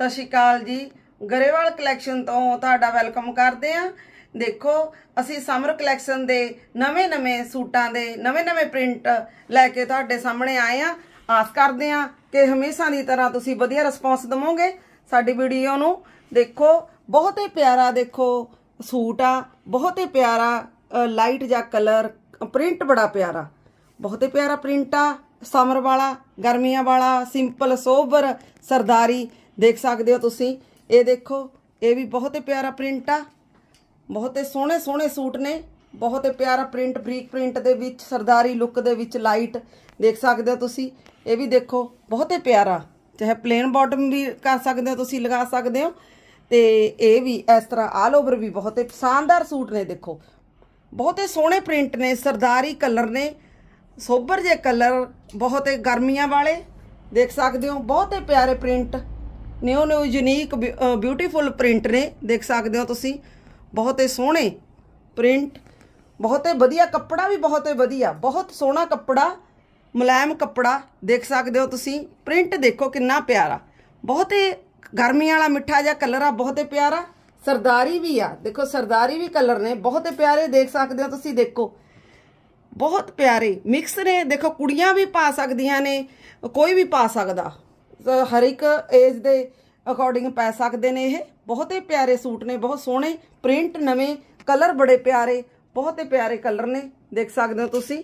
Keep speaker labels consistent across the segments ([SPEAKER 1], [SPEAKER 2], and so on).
[SPEAKER 1] ਸਤਿ ਸ਼੍ਰੀ ਅਕਾਲ ਜੀ ਗਰੇਵਾਲ ਕਲੈਕਸ਼ਨ ਤੋਂ ਤੁਹਾਡਾ ਵੈਲਕਮ ਕਰਦੇ ਆਂ ਦੇਖੋ ਅਸੀਂ ਸਮਰ ਕਲੈਕਸ਼ਨ ਦੇ ਨਵੇਂ-ਨਵੇਂ ਸੂਟਾਂ ਦੇ ਨਵੇਂ-ਨਵੇਂ ਪ੍ਰਿੰਟ ਲੈ ਕੇ ਤੁਹਾਡੇ ਸਾਹਮਣੇ ਆਏ ਆਂ ਆਸ ਕਰਦੇ ਆਂ ਕਿ ਹਮੇਸ਼ਾ ਦੀ ਤਰ੍ਹਾਂ ਤੁਸੀਂ ਵਧੀਆ ਰਿਸਪੌਂਸ ਦਿਵੋਗੇ ਸਾਡੀ ਵੀਡੀਓ ਨੂੰ ਦੇਖੋ ਬਹੁਤ ਹੀ ਪਿਆਰਾ ਦੇਖੋ ਸੂਟ ਆ ਬਹੁਤ ਹੀ ਪਿਆਰਾ ਲਾਈਟ ਜਾਂ ਕਲਰ ਪ੍ਰਿੰਟ ਬੜਾ ਪਿਆਰਾ ਬਹੁਤ ਹੀ ਪਿਆਰਾ ਪ੍ਰਿੰਟ ਆ ਸਮਰ ਵਾਲਾ ਗਰਮੀਆਂ ਵਾਲਾ ਸਿੰਪਲ ਸੋਬਰ ਸਰਦਾਰੀ ਦੇਖ ਸਕਦੇ ਹੋ ਤੁਸੀਂ ਇਹ ਦੇਖੋ ਇਹ ਵੀ ਬਹੁਤ ਹੀ ਪਿਆਰਾ ਪ੍ਰਿੰਟ ਆ ਬਹੁਤ ਹੀ ਸੋਹਣੇ ਸੋਹਣੇ ਸੂਟ ਨੇ ਬਹੁਤ ਹੀ ਪਿਆਰਾ ਪ੍ਰਿੰਟ ਬਰੀਕ ਪ੍ਰਿੰਟ ਦੇ ਵਿੱਚ ਸਰਦਾਰੀ ਲੁੱਕ ਦੇ ਵਿੱਚ ਲਾਈਟ ਦੇਖ ਸਕਦੇ ਹੋ ਤੁਸੀਂ ਇਹ ਵੀ ਦੇਖੋ ਬਹੁਤ ਹੀ ਪਿਆਰਾ ਚਾਹੇ ਪਲੇਨ ਬਾਟਮ ਵੀ ਕਰ ਸਕਦੇ ਹੋ ਤੁਸੀਂ ਲਗਾ ਸਕਦੇ ਹੋ ਤੇ ਇਹ ਵੀ ਇਸ ਤਰ੍ਹਾਂ ਆਲ ਓਵਰ ਵੀ ਬਹੁਤ ਹੀ ਸ਼ਾਨਦਾਰ ਸੂਟ ਨੇ ਦੇਖੋ ਬਹੁਤ ਹੀ ਸੋਹਣੇ ਪ੍ਰਿੰਟ ਨੇ ਸਰਦਾਰੀ ਕਲਰ ਨੇ ਸੋਬਰ ਜੇ ਕਲਰ ਬਹੁਤ ਹੀ ਗਰਮੀਆਂ ਵਾਲੇ ਦੇਖ ਸਕਦੇ ਹੋ ਬਹੁਤ ਹੀ ਪਿਆਰੇ print new new unique beautiful print ਨੇ ਦੇਖ ਸਕਦੇ ਹੋ ਤੁਸੀਂ ਬਹੁਤੇ ਸੋਹਣੇ ਪ੍ਰਿੰਟ ਬਹੁਤੇ ਵਧੀਆ ਕੱਪੜਾ ਵੀ ਬਹੁਤੇ ਵਧੀਆ ਬਹੁਤ ਸੋਹਣਾ ਕੱਪੜਾ ਮੁਲਾਇਮ ਕੱਪੜਾ ਦੇਖ ਸਕਦੇ ਹੋ ਤੁਸੀਂ ਪ੍ਰਿੰਟ ਦੇਖੋ ਕਿੰਨਾ ਪਿਆਰਾ ਬਹੁਤੇ ਗਰਮੀ ਵਾਲਾ ਮਿੱਠਾ ਜਿਹਾ ਕਲਰ ਆ ਬਹੁਤੇ ਪਿਆਰਾ ਸਰਦਾਰੀ ਵੀ ਆ ਦੇਖੋ ਸਰਦਾਰੀ ਵੀ ਕਲਰ ਨੇ ਬਹੁਤੇ ਪਿਆਰੇ ਦੇਖ ਸਕਦੇ ਹੋ ਤੁਸੀਂ ਦੇਖੋ ਬਹੁਤ ਪਿਆਰੇ ਮਿਕਸ ਨੇ ਦੇਖੋ ਕੁੜੀਆਂ ਵੀ ਪਾ ਸਕਦੀਆਂ ਨੇ ਕੋਈ ਵੀ ਪਾ ਸਕਦਾ ਹਰ ਇੱਕ ਏਜ ਦੇ ਅਕੋਰਡਿੰਗ ਪੈ ਸਕਦੇ ਨੇ ਇਹ ਬਹੁਤੇ ਪਿਆਰੇ ਸੂਟ ਨੇ ਬਹੁਤ ਸੋਹਣੇ ਪ੍ਰਿੰਟ ਨਵੇਂ ਕਲਰ ਬੜੇ ਪਿਆਰੇ ਬਹੁਤੇ ਪਿਆਰੇ ਕਲਰ ਨੇ ਦੇਖ ਸਕਦੇ ਹੋ ਤੁਸੀਂ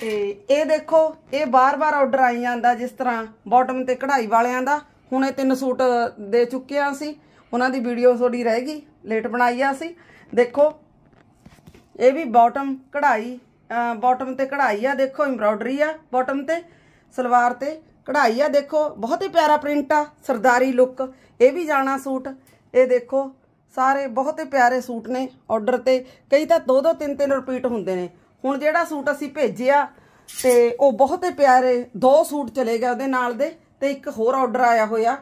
[SPEAKER 1] ਤੇ ਇਹ ਦੇਖੋ ਇਹ ਬਾਰ-ਬਾਰ ਆਰਡਰ ਆਈ ਜਾਂਦਾ ਜਿਸ ਤਰ੍ਹਾਂ ਬਾਟਮ ਤੇ ਕਢਾਈ ਵਾਲਿਆਂ ਦਾ ਹੁਣ ਇਹ ਤਿੰਨ ਸੂਟ ਦੇ ਚੁੱਕੇ ਆ ਸੀ ਉਹਨਾਂ ਦੀ ਵੀਡੀਓ ਥੋੜੀ ਰਹਿ ਗਈ ਲੇਟ ਬਣਾਈ ਆ ਸੀ ਦੇਖੋ ਇਹ ਵੀ ਬਾਟਮ ਕਢਾਈ ਬਾਟਮ ਤੇ ਕਢਾਈ ਆ ਦੇਖੋ ਐਮਬ੍ਰਾਇਡਰੀ ਆ ਬਾਟਮ ਤੇ ਸਲਵਾਰ ਤੇ ਕਢਾਈ ਆ ਦੇਖੋ ਬਹੁਤ ਹੀ ਪਿਆਰਾ ਪ੍ਰਿੰਟ ਆ ਸਰਦਾਰੀ ਲੁੱਕ ਇਹ ਵੀ ਜਾਣਾ ਸੂਟ ਇਹ ਦੇਖੋ ਸਾਰੇ ਬਹੁਤ ਹੀ ਪਿਆਰੇ ਸੂਟ ਨੇ ਆਰਡਰ ਤੇ ਕਈ ਤਾਂ ਦੋ ਦੋ ਤਿੰਨ ਤਿੰਨ ਰਿਪੀਟ ਹੁੰਦੇ ਨੇ ਹੁਣ ਜਿਹੜਾ ਸੂਟ ਅਸੀਂ ਭੇਜਿਆ ਤੇ ਉਹ ਬਹੁਤ ਹੀ ਪਿਆਰੇ ਦੋ ਸੂਟ ਚਲੇ ਗਏ ਉਹਦੇ ਨਾਲ ਦੇ ਤੇ ਇੱਕ ਹੋਰ ਆਰਡਰ ਆਇਆ ਹੋਇਆ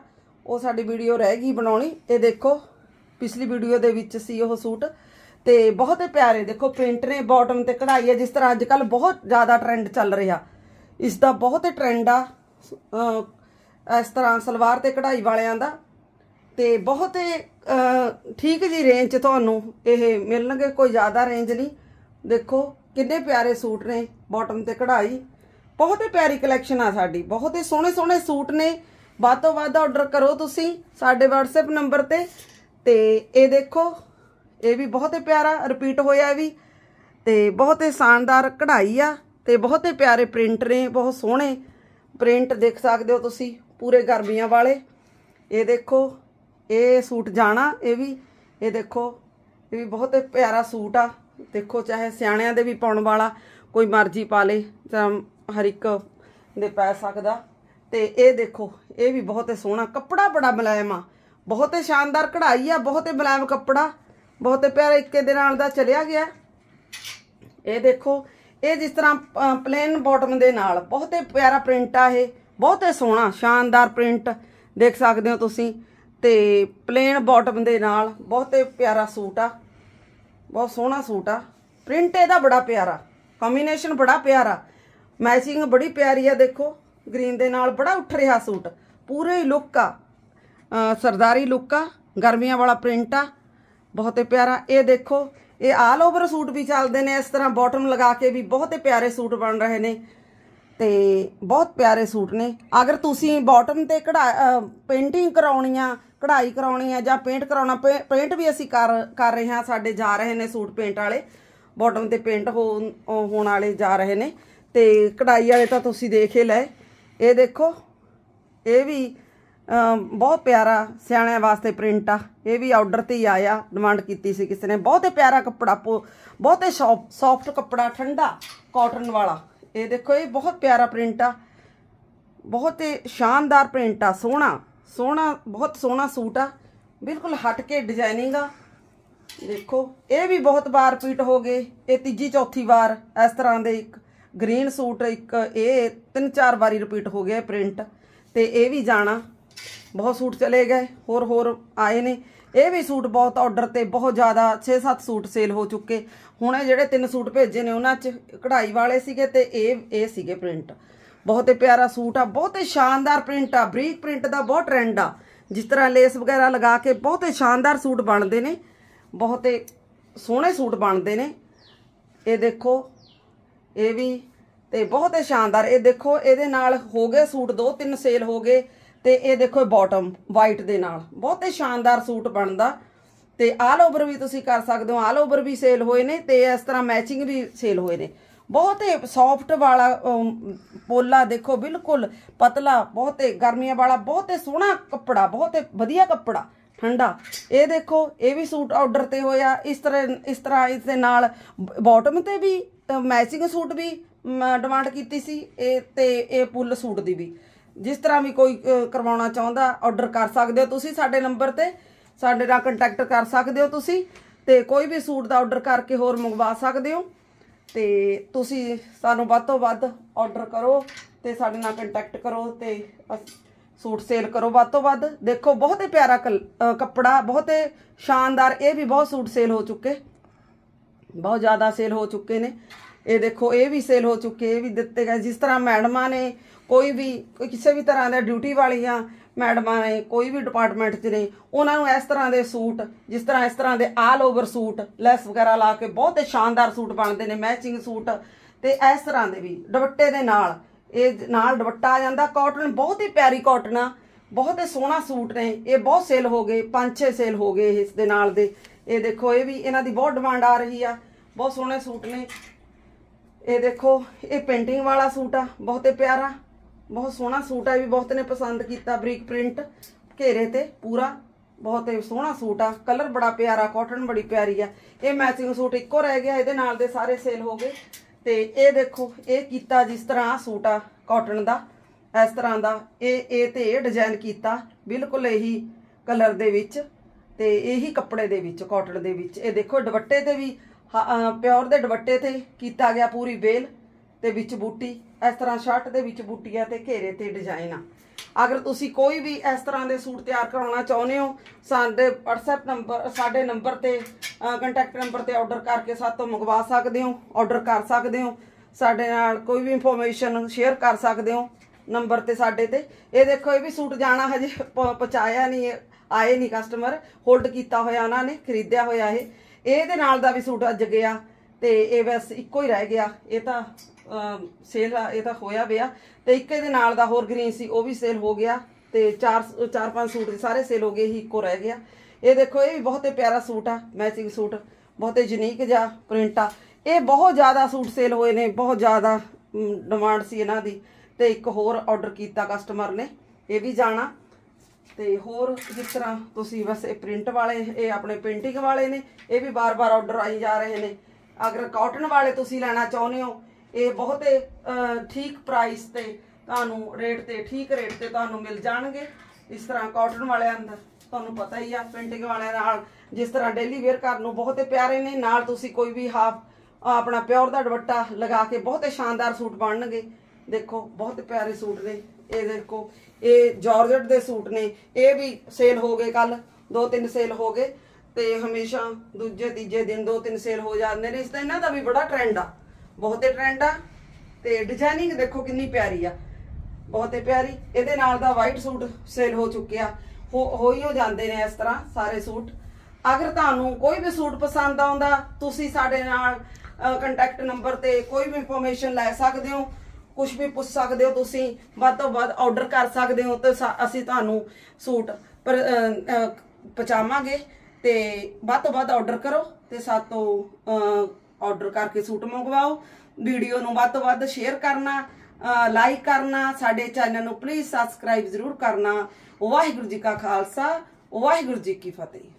[SPEAKER 1] ਉਹ ਸਾਡੀ ਵੀਡੀਓ ਰਹਿ ਗਈ ਬਣਾਉਣੀ ਇਹ ਦੇਖੋ ਪਿਛਲੀ ਵੀਡੀਓ ਦੇ ਵਿੱਚ ਸੀ ਉਹ ਸੂਟ ਤੇ ਬਹੁਤ ਹੀ ਪਿਆਰੇ ਦੇਖੋ ਪ੍ਰਿੰਟ ਨੇ ਬਾਟਮ ਤੇ ਕਢਾਈ ਹੈ ਜਿਸ ਤਰ੍ਹਾਂ ਅੱਜ ਕੱਲ ਬਹੁਤ ਜ਼ਿਆਦਾ ਟ੍ਰੈਂਡ ਚੱਲ ਰਿਹਾ ਇਸ ਦਾ ਬਹੁਤ ਹੀ ਟ੍ਰੈਂਡ ਆ ਇਸ ਤਰ੍ਹਾਂ ਸਲਵਾਰ ਤੇ ਕਢਾਈ ਵਾਲਿਆਂ ਦਾ ਤੇ ਬਹੁਤ ਠੀਕ ਜੀ ਰੇਂਜ ਤੁਹਾਨੂੰ ਇਹ ਮਿਲਣਗੇ ਕੋਈ ਜ਼ਿਆਦਾ ਰੇਂਜ ਨਹੀਂ ਦੇਖੋ ਕਿੰਨੇ ਪਿਆਰੇ ਸੂਟ ਨੇ ਬਾਟਮ ਤੇ ਕਢਾਈ ਬਹੁਤ ਹੀ ਪਿਆਰੀ ਕਲੈਕਸ਼ਨ ਆ ਸਾਡੀ ਬਹੁਤ ਹੀ ਸੋਹਣੇ ਸੋਹਣੇ ਸੂਟ ਨੇ ਵੱਧ ਤੋਂ ਵੱਧ ਆਰਡਰ ਕਰੋ ਤੁਸੀਂ ਸਾਡੇ WhatsApp ਨੰਬਰ ਤੇ ਤੇ ਇਹ ਦੇਖੋ ਇਹ ਵੀ ਬਹੁਤ ਹੀ ਪਿਆਰਾ ਰਿਪੀਟ ਹੋਇਆ ਵੀ ਤੇ ਬਹੁਤ ਹੀ ਸ਼ਾਨਦਾਰ ਕਢਾਈ ਆ ਤੇ ਬਹੁਤ ਹੀ ਪਿਆਰੇ ਪ੍ਰਿੰਟ ਨੇ ਬਹੁਤ ਸੋਹਣੇ ਪ੍ਰਿੰਟ ਦੇਖ ਸਕਦੇ ਹੋ ਤੁਸੀਂ ਪੂਰੇ ਗਰਮੀਆਂ ਵਾਲੇ ਇਹ ਦੇਖੋ ਇਹ ਸੂਟ ਜਾਣਾ ਇਹ ਵੀ ਇਹ ਦੇਖੋ ਇਹ ਵੀ ਬਹੁਤ ਪਿਆਰਾ ਸੂਟ ਆ ਦੇਖੋ ਚਾਹੇ ਸਿਆਣਿਆਂ ਦੇ ਵੀ ਪਾਉਣ ਵਾਲਾ ਕੋਈ ਮਰਜ਼ੀ ਪਾ ਲੇ ਤਾਂ ਹਰ ਇੱਕ ਦੇ ਪੈ ਸਕਦਾ ਤੇ ਇਹ ਦੇਖੋ ਇਹ ਵੀ ਬਹੁਤ ਸੋਹਣਾ ਕੱਪੜਾ ਬੜਾ ਮਲਾਇਮ ਆ ਬਹੁਤ ਸ਼ਾਨਦਾਰ ਕਢਾਈ ਆ ਬਹੁਤ ਮਲਾਇਮ ਕੱਪੜਾ ਬਹੁਤ ਪਿਆਰਾ ਇੱਕੇ ਦੇ ਨਾਲ ਦਾ ਚਲਿਆ ਗਿਆ ਇਹ ਦੇਖੋ ਇਹ ਜਿਸ ਤਰ੍ਹਾਂ ਪਲੇਨ ਬਾਟਮ ਦੇ ਨਾਲ ਬਹੁਤੇ ਪਿਆਰਾ ਪ੍ਰਿੰਟ ਆ ਇਹ ਬਹੁਤੇ ਸੋਹਣਾ ਸ਼ਾਨਦਾਰ ਪ੍ਰਿੰਟ ਦੇਖ ਸਕਦੇ ਹੋ ਤੁਸੀਂ ਤੇ ਪਲੇਨ ਬਾਟਮ ਦੇ ਨਾਲ ਬਹੁਤੇ ਪਿਆਰਾ ਸੂਟ ਆ ਬਹੁਤ ਸੋਹਣਾ ਸੂਟ ਆ ਪ੍ਰਿੰਟ ਇਹਦਾ ਬੜਾ ਪਿਆਰਾ ਕੰਬੀਨੇਸ਼ਨ ਬੜਾ ਪਿਆਰਾ ਮੈਚਿੰਗ ਬੜੀ ਪਿਆਰੀ ਆ ਦੇਖੋ ਗ੍ਰੀਨ ਦੇ ਨਾਲ ਬੜਾ ਉੱਠ ਰਿਹਾ ਸੂਟ ਪੂਰੇ ਲੁੱਕ ਆ ਸਰਦਾਰੀ ਲੁੱਕ ਆ ਗਰਮੀਆਂ ਵਾਲਾ ਪ੍ਰਿੰਟ ਆ ਬਹੁਤੇ ਪਿਆਰਾ ਇਹ ਦੇਖੋ ਇਹ ਆਲ ਓਵਰ ਸੂਟ ਵੀ ਚੱਲਦੇ ਨੇ ਇਸ ਤਰ੍ਹਾਂ ਬਾਟਮ ਲਗਾ ਕੇ ਵੀ ਬਹੁਤੇ ਪਿਆਰੇ ਸੂਟ ਬਣ ਰਹੇ ਨੇ ਤੇ ਬਹੁਤ ਪਿਆਰੇ ਸੂਟ ਨੇ ਅਗਰ ਤੁਸੀਂ ਬਾਟਮ ਤੇ ਕਢਾ ਪੇਂਟਿੰਗ ਕਰਾਉਣੀ ਆ ਕਢਾਈ ਕਰਾਉਣੀ ਆ ਜਾਂ ਪੇਂਟ ਕਰਾਉਣਾ ਪੇਂਟ ਵੀ ਅਸੀਂ ਕਰ ਕਰ ਰਹੇ ਹਾਂ ਸਾਡੇ ਜਾ ਰਹੇ ਨੇ ਸੂਟ ਪੇਂਟ ਵਾਲੇ ਬਾਟਮ ਤੇ ਪੇਂਟ ਹੋਣ ਵਾਲੇ ਜਾ ਰਹੇ ਨੇ ਤੇ ਕਢਾਈ ਵਾਲੇ ਤਾਂ ਤੁਸੀਂ ਦੇਖ ਹੀ ਲੈ ਇਹ ਦੇਖੋ ਇਹ ਵੀ ਬਹੁਤ ਪਿਆਰਾ ਸਿਆਣਿਆਂ ਵਾਸਤੇ ਪ੍ਰਿੰਟ ਆ ਇਹ ਵੀ ਆਰਡਰ ਤੇ ਹੀ ਆਇਆ ਡਿਮਾਂਡ ਕੀਤੀ ਸੀ ਕਿਸੇ ਨੇ ਬਹੁਤੇ ਪਿਆਰਾ ਕੱਪੜਾ ਬਹੁਤੇ ਸੌਫਟ ਕੱਪੜਾ ਠੰਡਾ ਕਾਟਨ ਵਾਲਾ ਇਹ ਦੇਖੋ ਇਹ ਬਹੁਤ ਪਿਆਰਾ ਪ੍ਰਿੰਟ ਆ ਬਹੁਤ ਸ਼ਾਨਦਾਰ ਪ੍ਰਿੰਟ ਆ ਸੋਹਣਾ ਸੋਹਣਾ ਬਹੁਤ ਸੋਹਣਾ ਸੂਟ ਆ ਬਿਲਕੁਲ ਹਟ ਕੇ ਡਿਜ਼ਾਈਨਿੰਗ ਆ ਦੇਖੋ ਇਹ ਵੀ ਬਹੁਤ ਵਾਰ ਰਿਪੀਟ ਹੋ ਗਏ ਇਹ ਤੀਜੀ ਚੌਥੀ ਵਾਰ ਇਸ ਤਰ੍ਹਾਂ ਦੇ ਇੱਕ ਗ੍ਰੀਨ ਸੂਟ ਇੱਕ ਇਹ ਤਿੰਨ ਚਾਰ ਵਾਰੀ ਰਿਪੀਟ ਹੋ ਗਿਆ ਪ੍ਰਿੰਟ ਤੇ ਇਹ ਵੀ ਜਾਣਾ ਬਹੁਤ ਸੂਟ ਚਲੇ ਗਏ ਹੋਰ ਹੋਰ ਆਏ ਨੇ ਇਹ ਵੀ ਸੂਟ ਬਹੁਤ ਆਰਡਰ ਤੇ ਬਹੁਤ ਜ਼ਿਆਦਾ 6-7 ਸੂਟ ਸੇਲ ਹੋ ਚੁੱਕੇ ਹੁਣ ਇਹ ਜਿਹੜੇ ਤਿੰਨ ਸੂਟ ਭੇਜੇ ਨੇ ਉਹਨਾਂ 'ਚ ਕਢਾਈ ਵਾਲੇ ਸੀਗੇ ਤੇ ਇਹ ਇਹ ਸੀਗੇ ਪ੍ਰਿੰਟ ਬਹੁਤ ਹੀ ਪਿਆਰਾ ਸੂਟ ਆ ਬਹੁਤ ਹੀ ਸ਼ਾਨਦਾਰ ਪ੍ਰਿੰਟ ਆ ਬਰੀਕ ਪ੍ਰਿੰਟ ਦਾ ਬਹੁਤ ਟ੍ਰੈਂਡ ਆ ਜਿਸ ਤਰ੍ਹਾਂ ਲੇਸ ਵਗੈਰਾ ਲਗਾ ਕੇ ਬਹੁਤ ਹੀ ਸ਼ਾਨਦਾਰ ਸੂਟ ਬਣਦੇ ਨੇ ਬਹੁਤ ਹੀ ਸੋਹਣੇ ਸੂਟ ਬਣਦੇ ਨੇ ਇਹ ਦੇਖੋ ਇਹ ਵੀ ਤੇ ਬਹੁਤ ਹੀ ਸ਼ਾਨਦਾਰ ਇਹ ਦੇਖੋ ਇਹਦੇ ਨਾਲ ਹੋ ਗਏ ਸੂਟ ਦੋ ਤਿੰਨ ਸੇਲ ਹੋ ਗਏ ਤੇ ਇਹ ਦੇਖੋ ਬਾਟਮ ਵਾਈਟ ਦੇ ਨਾਲ ਬਹੁਤੇ ਸ਼ਾਨਦਾਰ ਸੂਟ ਬਣਦਾ ਤੇ ਆਲ ਓਵਰ ਵੀ ਤੁਸੀਂ ਕਰ ਸਕਦੇ ਹੋ ਆਲ ਓਵਰ ਵੀ ਸੇਲ ਹੋਏ ਨੇ ਤੇ ਇਸ ਤਰ੍ਹਾਂ ਮੈਚਿੰਗ ਵੀ ਸੇਲ ਹੋਏ ਨੇ ਬਹੁਤੇ ਸੌਫਟ ਵਾਲਾ ਪੋਲਾ ਦੇਖੋ ਬਿਲਕੁਲ ਪਤਲਾ ਬਹੁਤੇ ਗਰਮੀਆਂ ਵਾਲਾ ਬਹੁਤੇ ਸੋਹਣਾ ਕੱਪੜਾ ਬਹੁਤੇ ਵਧੀਆ ਕੱਪੜਾ ਠੰਡਾ ਇਹ ਦੇਖੋ ਇਹ ਵੀ ਸੂਟ ਆਰਡਰ ਤੇ ਹੋਇਆ ਇਸ ਤਰ੍ਹਾਂ ਇਸ ਤਰ੍ਹਾਂ ਇਸ ਦੇ ਨਾਲ ਬਾਟਮ ਤੇ ਵੀ ਮੈਚਿੰਗ ਸੂਟ ਵੀ ਡਿਮਾਂਡ ਕੀਤੀ ਸੀ ਇਹ ਤੇ ਇਹ ਪੁੱਲ ਸੂਟ ਦੀ ਵੀ ਜਿਸ ਤਰ੍ਹਾਂ ਵੀ ਕੋਈ ਕਰਵਾਉਣਾ ਚਾਹੁੰਦਾ ਆਰਡਰ ਕਰ ਸਕਦੇ ਹੋ ਤੁਸੀਂ ਸਾਡੇ ਨੰਬਰ ਤੇ ਸਾਡੇ ਨਾਲ ਕੰਟੈਕਟ ਕਰ ਸਕਦੇ ਹੋ ਤੁਸੀਂ ਤੇ ਕੋਈ ਵੀ ਸੂਟ ਦਾ ਆਰਡਰ ਕਰਕੇ ਹੋਰ ਮੰਗਵਾ ਸਕਦੇ ਹੋ ਤੇ ਤੁਸੀਂ ਸਾਨੂੰ ਵੱਧ ਤੋਂ ਵੱਧ ਆਰਡਰ ਕਰੋ ਤੇ ਸਾਡੇ ਨਾਲ ਕੰਟੈਕਟ ਕਰੋ ਤੇ ਸੂਟ ਸੇਲ ਕਰੋ ਵੱਧ ਤੋਂ ਵੱਧ ਦੇਖੋ ਬਹੁਤ ਹੀ ਪਿਆਰਾ ਕੱਪੜਾ ਬਹੁਤ ਹੀ ਸ਼ਾਨਦਾਰ ਇਹ ਵੀ ਬਹੁਤ ਸੂਟ ਸੇਲ ਹੋ ਚੁੱਕੇ ਬਹੁਤ ਜ਼ਿਆਦਾ ਸੇਲ ਹੋ ਚੁੱਕੇ ਨੇ ਇਹ ਦੇਖੋ ਇਹ ਵੀ ਸੇਲ ਹੋ ਚੁੱਕੇ ਇਹ ਵੀ ਦਿੱਤੇ ਗਏ ਜਿਸ ਤਰ੍ਹਾਂ ਮੈਡਮਾਂ ਨੇ ਕੋਈ ਵੀ ਕੋਈ ਕਿਸੇ ਵੀ ਤਰ੍ਹਾਂ ਦਾ ਡਿਊਟੀ ਵਾਲੀਆਂ ਮੈਡਮਾਂ ਨੇ ਕੋਈ ਵੀ ਡਿਪਾਰਟਮੈਂਟ 'ਚ ਨੇ ਉਹਨਾਂ ਨੂੰ ਇਸ ਤਰ੍ਹਾਂ ਦੇ ਸੂਟ ਜਿਸ ਤਰ੍ਹਾਂ ਇਸ ਤਰ੍ਹਾਂ ਦੇ ਆਲ ਓਵਰ ਸੂਟ ਲੈਸ ਵਗੈਰਾ ਲਾ ਕੇ ਬਹੁਤ ਹੀ ਸ਼ਾਨਦਾਰ ਸੂਟ ਬਣਦੇ ਨੇ ਮੈਚਿੰਗ ਸੂਟ ਤੇ ਇਸ ਤਰ੍ਹਾਂ ਦੇ ਵੀ ਦੁਪੱਟੇ ਦੇ ਨਾਲ ਇਹ ਨਾਲ ਦੁਪੱਟਾ ਆ ਜਾਂਦਾ ਕਾਟਨ ਬਹੁਤ ਹੀ ਪਿਆਰੀ ਕਾਟਨ ਆ ਬਹੁਤ ਹੀ ਸੋਹਣਾ ਸੂਟ ਨੇ ਇਹ ਬਹੁਤ ਸੇਲ ਹੋ ਗਏ ਪੰਜ ਛੇ ਸੇਲ ਹੋ ਗਏ ਇਸ ਦੇ ਨਾਲ ਦੇ ਇਹ ਦੇਖੋ ਇਹ ਵੀ ਇਹਨਾਂ ਦੀ ਬਹੁਤ ਡਿਮਾਂਡ ਆ ਰਹੀ ਆ ਬਹੁਤ ਸੋਹਣੇ ਸੂਟ ਨੇ ਇਹ ਦੇਖੋ ਇਹ ਪੇਂਟਿੰਗ ਵਾਲਾ ਸੂਟ ਆ ਬਹੁਤ ਹੀ ਪਿਆਰਾ ਬਹੁਤ ਸੋਹਣਾ ਸੂਟ ਆ ਵੀ ਬਹੁਤ ਨੇ ਪਸੰਦ ਕੀਤਾ ਬਰੀਕ ਪ੍ਰਿੰਟ ਘੇਰੇ ਤੇ ਪੂਰਾ ਬਹੁਤ ਹੀ ਸੋਹਣਾ ਸੂਟ ਆ ਕਲਰ ਬੜਾ ਪਿਆਰਾ ਕਾਟਨ ਬੜੀ ਪਿਆਰੀ ਆ ਇਹ ਮੈਚਿੰਗ ਸੂਟ ਇੱਕੋ ਰਹਿ ਗਿਆ ਇਹਦੇ ਨਾਲ ਦੇ ਸਾਰੇ ਸੇਲ ਹੋ ਗਏ ਤੇ ਇਹ ਦੇਖੋ ਇਹ ਕੀਤਾ ਜਿਸ ਤਰ੍ਹਾਂ ਸੂਟ ਆ ਕਾਟਨ ਦਾ ਇਸ ਤਰ੍ਹਾਂ ਦਾ ਇਹ ਇਹ ਤੇ ਇਹ ਡਿਜ਼ਾਈਨ ਕੀਤਾ ਬਿਲਕੁਲ ਇਹੀ ਕਲਰ ਦੇ ਵਿੱਚ ਤੇ ਇਹੀ ਕੱਪੜੇ ਦੇ ਵਿੱਚ ਕਾਟਨ ਦੇ ਵਿੱਚ ਇਹ ਦੇਖੋ ਦੁਪੱਟੇ ਤੇ ਵੀ ਪਿਓਰ ਦੇ ਦੁਪੱਟੇ ਤੇ ਕੀਤਾ ਗਿਆ ਪੂਰੀ ਵੇਲ ਤੇ ਵਿੱਚ ਬੂਟੀ ਇਸ ਤਰ੍ਹਾਂ ਸ਼ਰਟ ਦੇ ਵਿੱਚ ਬੂਟੀ ਆ ਤੇ ਘੇਰੇ ਤੇ ਡਿਜ਼ਾਈਨ ਆ ਅਗਰ ਤੁਸੀਂ ਕੋਈ ਵੀ ਇਸ ਤਰ੍ਹਾਂ ਦੇ ਸੂਟ ਤਿਆਰ ਕਰਾਉਣਾ ਚਾਹੁੰਦੇ ਹੋ ਸਾਡੇ WhatsApp ਨੰਬਰ ਸਾਡੇ ਨੰਬਰ ਤੇ ਕੰਟੈਕਟ ਨੰਬਰ ਤੇ ਆਰਡਰ ਕਰਕੇ ਤੋਂ ਮੰਗਵਾ ਸਕਦੇ ਹੋ ਆਰਡਰ ਕਰ ਸਕਦੇ ਹੋ ਸਾਡੇ ਨਾਲ ਕੋਈ ਵੀ ਇਨਫੋਰਮੇਸ਼ਨ ਸ਼ੇਅਰ ਕਰ ਸਕਦੇ ਹੋ ਨੰਬਰ ਤੇ ਸਾਡੇ ਤੇ ਇਹ ਦੇਖੋ ਇਹ ਵੀ ਸੂਟ ਜਾਣਾ ਹਜੇ ਪਹੁੰਚਾਇਆ ਨਹੀਂ ਆਏ ਨਹੀਂ ਕਸਟਮਰ ਹੋਲਡ ਕੀਤਾ ਹੋਇਆ ਉਹਨਾਂ ਨੇ ਖਰੀਦਿਆ ਹੋਇਆ ਇਹ ਇਹਦੇ ਨਾਲ ਦਾ ਵੀ ਸੂਟ ਅੱਜ ਗਿਆ ਤੇ ਇਹ ਬਸ ਇੱਕੋ ਹੀ ਰਹਿ ਗਿਆ ਇਹ ਤਾਂ ਸੇਲ ਇਹ ਤਾਂ ਹੋਇਆ ਪਿਆ ਤੇ ਇੱਕ ਇਹਦੇ ਨਾਲ ਦਾ ਹੋਰ ਗ੍ਰੀਨ ਸੀ ਉਹ ਵੀ ਸੇਲ ਹੋ ਗਿਆ ਤੇ ਚਾਰ ਚਾਰ ਪੰਜ ਸੂਟ ਸਾਰੇ ਸੇਲ ਹੋ ਗਏ ਹੀ ਇੱਕੋ ਰਹਿ ਗਿਆ ਇਹ ਦੇਖੋ ਇਹ ਵੀ ਬਹੁਤੇ ਪਿਆਰਾ ਸੂਟ ਆ ਮੈਚਿੰਗ ਸੂਟ ਬਹੁਤੇ ਯੂਨੀਕ ਜਾ ਪ੍ਰਿੰਟ ਆ ਇਹ ਬਹੁਤ ਜ਼ਿਆਦਾ ਸੂਟ ਸੇਲ ਹੋਏ ਨੇ ਬਹੁਤ ਜ਼ਿਆਦਾ ਡਿਮਾਂਡ ਸੀ ਇਹਨਾਂ ਦੀ ਤੇ ਇੱਕ ਹੋਰ ਆਰਡਰ ਕੀਤਾ ਕਸਟਮਰ ਨੇ ਇਹ ਵੀ ਜਾਣਾ ਤੇ ਹੋਰ ਜਿਸ ਤਰ੍ਹਾਂ ਤੁਸੀਂ ਬਸ ਇਹ ਪ੍ਰਿੰਟ ਵਾਲੇ ਇਹ ਆਪਣੇ ਪੇਂਟਿੰਗ ਵਾਲੇ ਨੇ ਇਹ ਵੀ ਬਾਰ-ਬਾਰ ਆਰਡਰ ਆਈ ਜਾ ਰਹੇ ਨੇ ਅਗਰ ਕਾਟਨ ਵਾਲੇ ਤੁਸੀਂ ਲੈਣਾ ਚਾਹੁੰਦੇ ਹੋ ਇਹ ਬਹੁਤੇ ਠੀਕ ਪ੍ਰਾਈਸ ਤੇ ਤੁਹਾਨੂੰ ਰੇਟ ਤੇ ਠੀਕ ਰੇਟ ਤੇ ਤੁਹਾਨੂੰ ਮਿਲ ਜਾਣਗੇ ਇਸ ਤਰ੍ਹਾਂ ਕਾਟਨ ਵਾਲੇ ਅੰਦਰ ਤੁਹਾਨੂੰ ਪਤਾ ਹੀ ਆ ਪ੍ਰਿੰਟਿੰਗ ਵਾਲਿਆਂ ਨਾਲ ਜਿਸ ਤਰ੍ਹਾਂ ਡੇਲੀ ਵੇਅਰ ਕਰਨ ਨੂੰ ਬਹੁਤੇ ਪਿਆਰੇ ਨੇ ਨਾਲ ਤੁਸੀਂ ਕੋਈ ਵੀ ਹਾਫ ਆਪਣਾ ਪਿਓਰ ਦਾ ਦੁਪੱਟਾ ਲਗਾ ਕੇ ਬਹੁਤੇ ਸ਼ਾਨਦਾਰ ਸੂਟ ਬਣਨਗੇ ਦੇਖੋ ਬਹੁਤ ਪਿਆਰੇ ਸੂਟ ਨੇ ਇਹ ਦੇਖੋ ਇਹ ਜਾਰਜਟ ਦੇ ਸੂਟ ਨੇ ਇਹ ਵੀ ਸੇਲ ਹੋ ਗਏ ਕੱਲ ਦੋ ਤਿੰਨ ਸੇਲ ਹੋ ਗਏ ਤੇ ਹਮੇਸ਼ਾ ਦੂਜੇ ਤੀਜੇ ਦਿਨ ਦੋ ਤਿੰਨ ਸੇਲ ਹੋ ਜਾਂਦੇ ਨੇ ਇਸ ਦਾ ਇਹਨਾਂ ਦਾ ਵੀ ਬੜਾ ਟ੍ਰੈਂਡ ਆ ਬਹੁਤੇ ਟ੍ਰੈਂਡ ਆ ਤੇ ਡਿਜ਼ਾਈਨਿੰਗ ਦੇਖੋ ਕਿੰਨੀ ਪਿਆਰੀ ਆ ਬਹੁਤੇ ਪਿਆਰੀ ਇਹਦੇ ਨਾਲ ਦਾ ਵਾਈਟ ਸੂਟ ਸੇਲ ਹੋ ਚੁੱਕਿਆ ਹੋ ਹੀ ਹੋ ਜਾਂਦੇ ਨੇ ਇਸ ਤਰ੍ਹਾਂ ਸਾਰੇ ਸੂਟ ਅਗਰ ਤੁਹਾਨੂੰ ਕੋਈ ਵੀ ਸੂਟ ਪਸੰਦ ਆਉਂਦਾ ਤੁਸੀਂ ਸਾਡੇ ਨਾਲ ਕੰਟੈਕਟ ਨੰਬਰ ਤੇ ਕੋਈ ਵੀ ਇਨਫੋਰਮੇਸ਼ਨ ਲੈ ਸਕਦੇ ਹੋ ਕੁਝ ਵੀ ਪੁੱਛ ਸਕਦੇ ਹੋ ਤੁਸੀਂ ਵੱਧ ਤੋਂ ਵੱਧ ਆਰਡਰ ਕਰ ਸਕਦੇ ਹੋ ਤੇ ਅਸੀਂ ਤੁਹਾਨੂੰ ਸੂਟ ਪਹਚਾਵਾਂਗੇ ਤੇ ਵੱਧ ਤੋਂ ਵੱਧ ਆਰਡਰ ਕਰੋ ਤੇ ਸਾਤੋਂ ਆਰਡਰ ਕਰਕੇ ਸੂਟ ਮੰਗਵਾਓ ਵੀਡੀਓ ਨੂੰ ਵੱਧ ਤੋਂ ਵੱਧ ਸ਼ੇਅਰ ਕਰਨਾ ਲਾਈਕ ਕਰਨਾ ਸਾਡੇ ਚੈਨਲ ਨੂੰ ਪਲੀਜ਼ ਸਬਸਕ੍ਰਾਈਬ ਜ਼ਰੂਰ ਕਰਨਾ ਵਾਹਿਗੁਰੂ ਜੀ ਕਾ ਖਾਲਸਾ ਵਾਹਿਗੁਰੂ ਜੀ ਕੀ ਫਤਿਹ